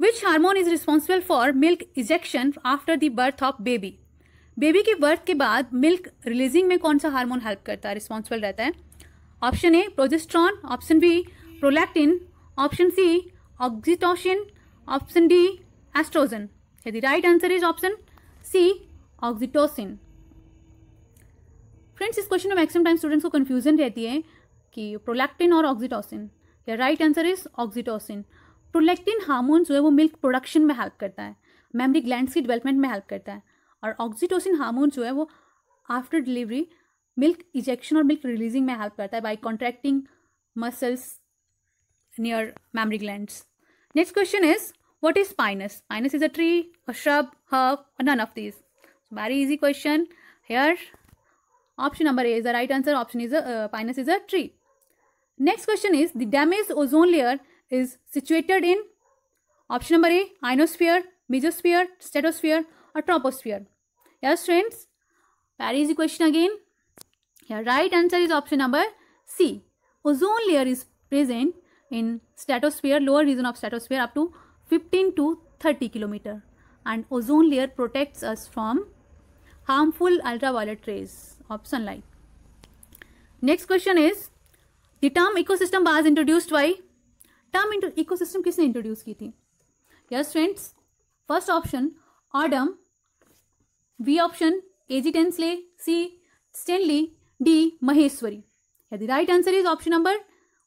Which hormone is responsible for milk ejection after the birth of baby baby के birth के बाद milk releasing में कौन सा हार्मोन हेल्प करता है रिस्पॉन्सिबल रहता है option A progesterone option B prolactin option C oxytocin option D estrogen यदि right answer is option C oxytocin friends इस क्वेश्चन में मैक्सिमम टाइम स्टूडेंट्स को कन्फ्यूजन रहती है कि प्रोलैक्टिन और ऑक्सीटोसिन या right answer is oxytocin prolactin hormone जो है वो मिल्क प्रोडक्शन में हेल्प करता है मेमरी ग्लैंड्स की डेवलपमेंट में हेल्प करता है और ऑक्सीटोसिन हार्मोन जो है वो आफ्टर डिलीवरी मिल्क इजेक्शन और मिल्क रिलीजिंग में हेल्प करता है by contracting muscles near mammary gland next question is what is pinus pinus is a tree shrub herb none of this very easy question here option number A is the right answer option is pinus is a tree next question is the damage ozone layer is situated in option number A ionosphere, mesosphere, stratosphere or troposphere. Yes friends, easy question again. Here right answer is option number C. Ozone layer is present in stratosphere, lower region of stratosphere up to 15 to 30 kilometer and ozone layer protects us from harmful ultraviolet rays of sunlight. Next question is the term ecosystem was introduced by term system किसने introduce की थी yes friends first option Odum B option A G Tansley C Stanley D Maheshwari यदि right answer is option number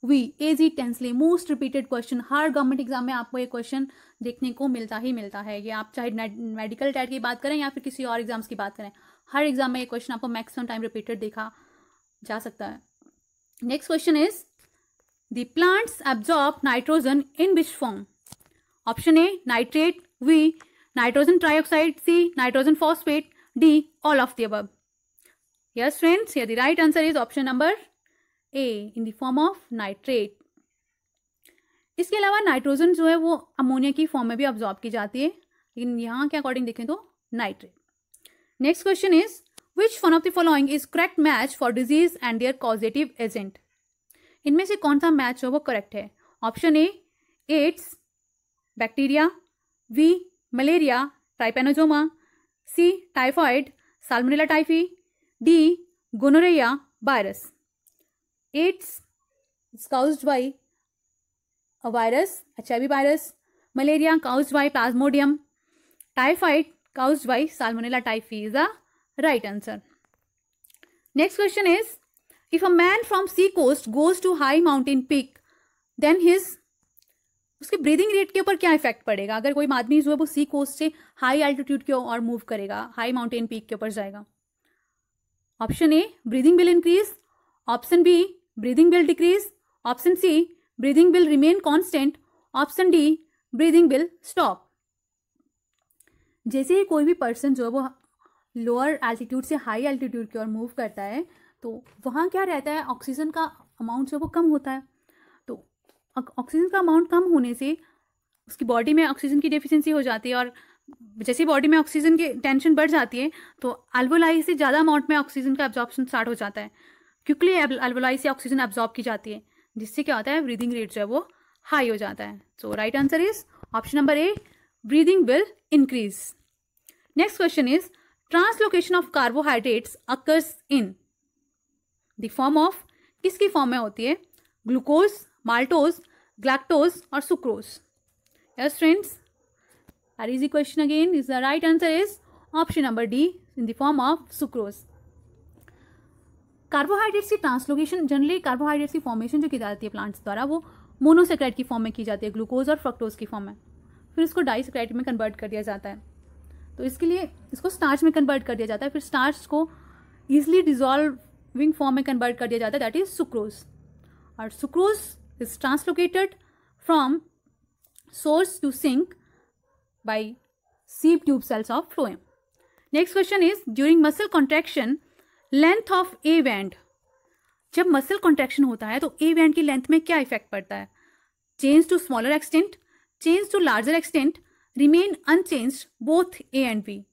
B A G Tansley most repeated question हर government exam में आपको ये question देखने को मिलता ही मिलता है ये आप चाहे मेडिकल टाइट की बात करें या फिर किसी और एग्जाम्स की बात करें हर एग्जाम में ये क्वेश्चन आपको मैक्सिमम टाइम रिपीटेड देखा जा सकता है next question is The plants absorb nitrogen in which form? Option A nitrate, V nitrogen trioxide, C nitrogen phosphate, D all of the above. Yes friends, here the right answer is option number A in the form of nitrate. इसके अलावा nitrogen जो है वो ammonia की form में भी absorb की जाती है लेकिन यहाँ के अकॉर्डिंग देखें तो nitrate next question is which one of the following is correct match for disease and their causative agent इनमें से कौन सा मैच है वो करेक्ट है option A AIDS bacteria B malaria trypanosoma C typhoid salmonella typhi D gonorrhoea virus AIDS caused by a virus H virus malaria cause by plasmodium typhoid cause by salmonella typhi is the right answer next question is if a man from sea coast goes to high mountain peak then his उसके breathing rate के ऊपर क्या effect पड़ेगा अगर कोई आदमी जो है वो सी कोस्ट से हाई एल्टीट्यूड के और मूव करेगा हाई माउंटेन पीक के ऊपर जाएगा option A breathing will increase option B breathing will decrease option C breathing will remain constant option D breathing will stop जैसे ही कोई भी पर्सन जो है वो लोअर एल्टीट्यूड से हाई एल्टीट्यूड की ओर मूव करता है तो वहाँ क्या रहता है ऑक्सीजन का अमाउंट जो वो कम होता है तो ऑक्सीजन का अमाउंट कम होने से उसकी बॉडी में ऑक्सीजन की डिफिशेंसी हो जाती है और जैसे बॉडी में ऑक्सीजन की टेंशन बढ़ जाती है तो अल्वोलाई से ज़्यादा अमाउंट में ऑक्सीजन का एब्जॉर्प्शन स्टार्ट हो जाता है क्योंकि अल्वोलाई से ऑक्सीजन एब्जॉर्ब की जाती है जिससे क्या होता है ब्रीदिंग रेट जो है वो हाई हो जाता है so right answer is option number A breathing will increase next question is translocation of carbohydrates occurs in the form of किसकी फॉर्म में होती है ग्लूकोज माल्टोज ग्लैक्टोज और sucrose yes friends are easy question again is the right answer is option number D in the form of sucrose carbohydrates की translocation generally carbohydrates की formation जो की जाती है प्लांट्स द्वारा वो मोनोसेक्राइड की फॉर्म में की जाती है ग्लूकोज और फ्रक्टोज की फॉर्म में फिर इसको डाइसेक्राइड में कन्वर्ट कर दिया जाता है तो इसके लिए इसको स्टार्च में कन्वर्ट कर दिया जाता है फिर स्टार्च को ईजिली डिजॉल्व विंग फॉर्म में कन्वर्ट कर दिया जाता है दैट इज सुक्रोज और sucrose is translocated from source to sink by sieve tube cells of phloem next question is during muscle contraction length of A band जब muscle contraction होता है तो ए वैंड की लेंथ में क्या इफेक्ट पड़ता है change to smaller extent change to larger extent remain unchanged both A and B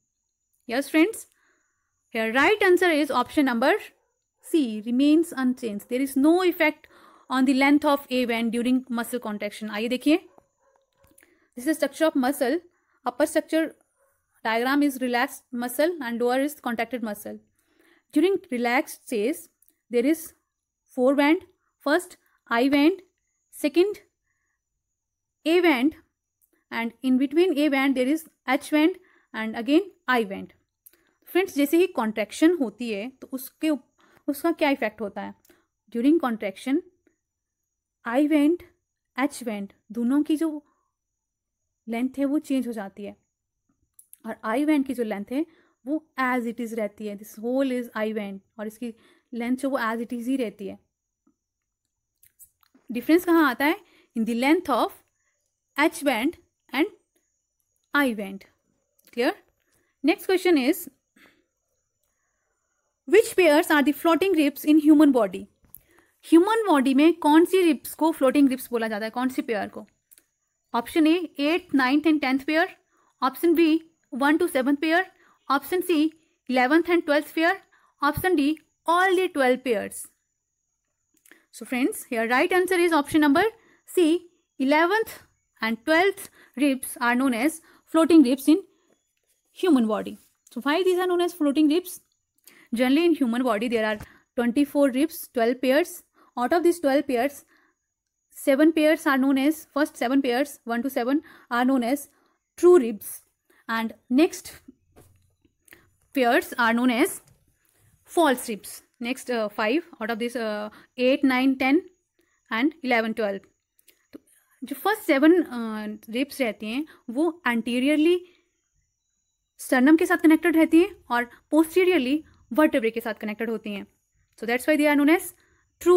yes friends right answer is option number C remains unchanged. There is no effect on the length of A band during muscle contraction. आइए देखिए This is structure of muscle. Upper structure diagram is relaxed muscle and lower is contracted muscle. During relaxed phase, there is four band. First I band, second A band, and in between A band there is H band and again I band. Friends जैसे ही contraction होती है तो उसके उसका क्या effect होता है during contraction I band H band दोनों की जो लेंथ है वो चेंज हो जाती है और आई वेंट की जो लेंथ है वो एज इट इज़ रहती है this whole is I band और इसकी लेंथ जो वो एज इट इज़ ही रहती है डिफरेंस कहाँ आता है in the length of H band and I band clear next question is which pairs are the floating ribs in human body human body में कौन सी रिप्स को फ्लोटिंग रिप्स बोला जाता है कौन सी पेयर को option A eight ninth and tenth pair option B one two seven pair option C eleventh and twelfth pair option D all the twelve pairs so friends hair right answer is option number C eleventh and 12th ribs are known as floating ribs in human body. So why these are known as floating ribs? Generally in human body there are twenty four ribs twelve pairs out of this twelve pairs seven pairs are known as first seven pairs one two seven are known as true ribs and next pairs are known as false ribs next five out of this eight nine ten and eleven twelve जो first seven ribs रहती हैं वो anteriorly sternum के साथ connected रहती हैं और posteriorly vertebrae के साथ कनेक्टेड होती हैं so that's why they are known as true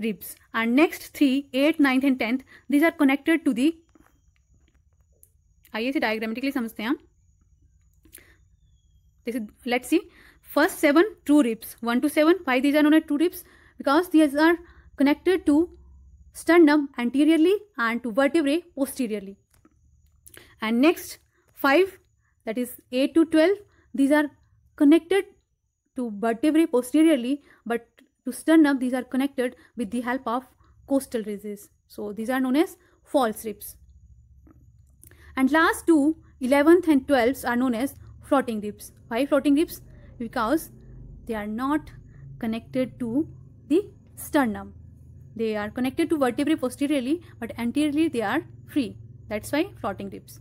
ribs and next three eight ninth and tenth these are connected to the आइए इसे डायग्रामेटिकली समझते हैं हम let's see first seven true ribs one two seven five these are known as true ribs because these are connected to sternum anteriorly and to vertebrae posteriorly and next five that is eight to twelve these are connected to vertebrae posteriorly but to sternum these are connected with the help of costal ridges. So these are known as false ribs. And last two, 11th and 12th are known as floating ribs. Why floating ribs? Because they are not connected to the sternum. They are connected to vertebrae posteriorly but anteriorly they are free. That's why floating ribs.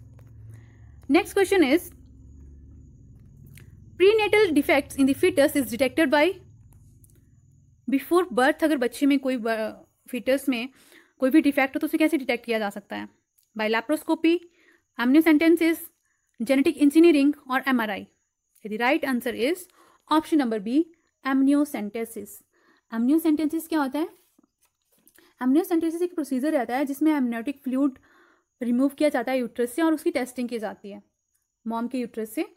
Next question is prenatal defects in the fetus is detected by before birth अगर बच्चे में कोई foetus में कोई भी defect हो तो उसे कैसे डिटेक्ट किया जा सकता है by laparoscopy amniocentesis genetic engineering और M R I the right answer is option number B amniocentesis centesis क्या होता है एमनियोसेंटेसिस एक प्रोसीजर रहता है जिसमें एमनियोटिक फ्लूड रिमूव किया जाता है यूट्रस से और उसकी टेस्टिंग की जाती है मॉम के यूट्रस से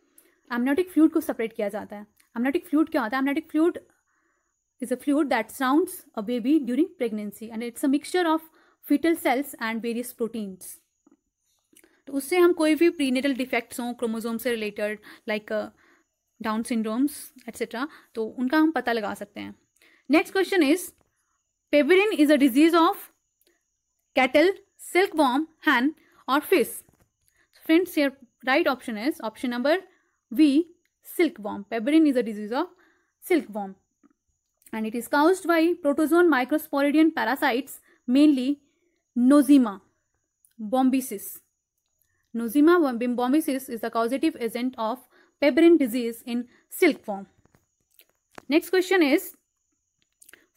एमनोटिक फ्लूड को सेपरेट किया जाता है एमनोटिक फ्लूड क्या होता है amniotic fluid is a fluid that surrounds a baby during pregnancy and it's a mixture of fetal cells and various proteins तो उससे हम कोई भी प्रीनेटल डिफेक्ट्स हों क्रोमोजोम से related like Down syndromes etcetera तो उनका हम पता लगा सकते हैं next question is pebrine is a disease of cattle silkworm hand और fish friends right option is option number V. Silkworm. Pebrine is a disease of silkworm and it is caused by protozoan microsporidian parasites mainly Nosema bombycis. Nosema bombicis is the causative agent of pebrine disease in silkworm. Next question is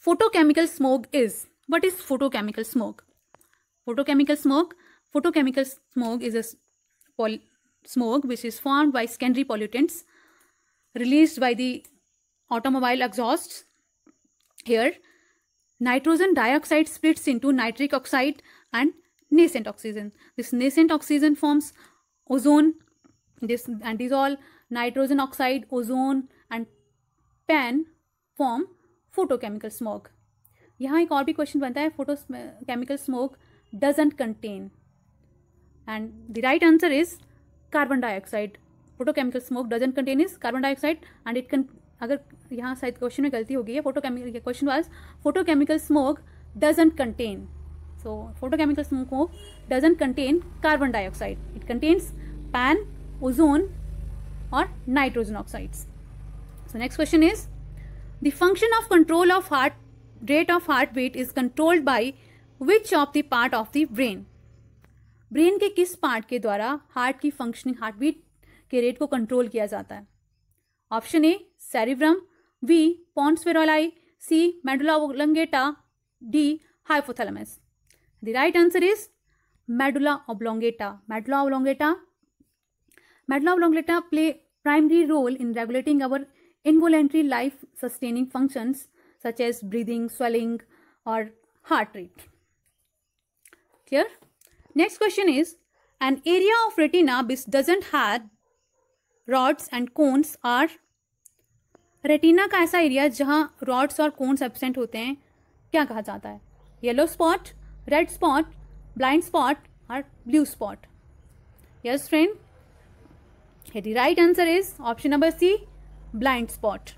photochemical smoke is. What is photochemical smoke? Photochemical smoke. Photochemical smoke is a poly smoke which is formed by secondary pollutants released by the automobile exhausts. Here, nitrogen dioxide splits into nitric oxide and nascent oxygen. This nascent oxygen forms ozone this and these all nitrogen oxide, ozone and pan form photochemical smog. यहाँ एक और भी question बनता है photochemical smog doesn't contain and the right carbon dioxide photochemical smog doesn't contain is carbon dioxide and it कन अगर यहाँ शायद क्वेश्चन में गलती होगी है photochemical question was photochemical smog doesn't contain so photochemical smog doesn't contain carbon dioxide it contains PAN ozone और nitrogen oxides next question is the function of control of heart rate of heart beat is controlled by which of the part of the brain brain के किस part के द्वारा heart की functioning heart beat के rate को control किया जाता है option A cerebrum B pons varolii C मेडुलाटा D hypothalamus the right answer is medulla oblongata medulla oblongata medulla oblongata play primary role in regulating our involuntary life sustaining function such as breathing swallowing और heart rate clear next question is an area of retina बिस doesn't had rods and cones are retina का ऐसा area जहां rods और cons absent होते हैं क्या कहा जाता है yellow spot red spot blind spot और blue spot yes friend the right answer is option number C blind spot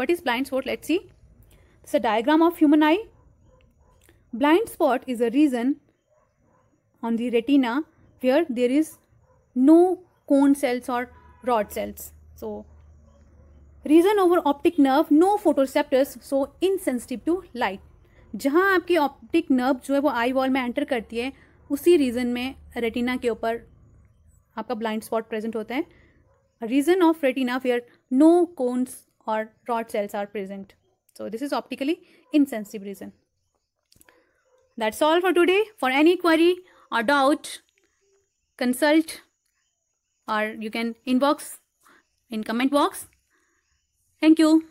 what is blind spot let see diagram of human eye blind spot is a region on the retina where there is no cone cells or rod cells. So, region over optic nerve no photoreceptors so insensitive to light जहाँ आपकी optic nerve जो है वो eye wall में enter करती है उसी reason में रेटिना के ऊपर आपका ब्लाइंड स्पॉट प्रेजेंट होता है region of retina where no cones और rod cells are present so this is optically insensitive region that's all for today for any query Or doubt consult or you can inbox in comment box thank you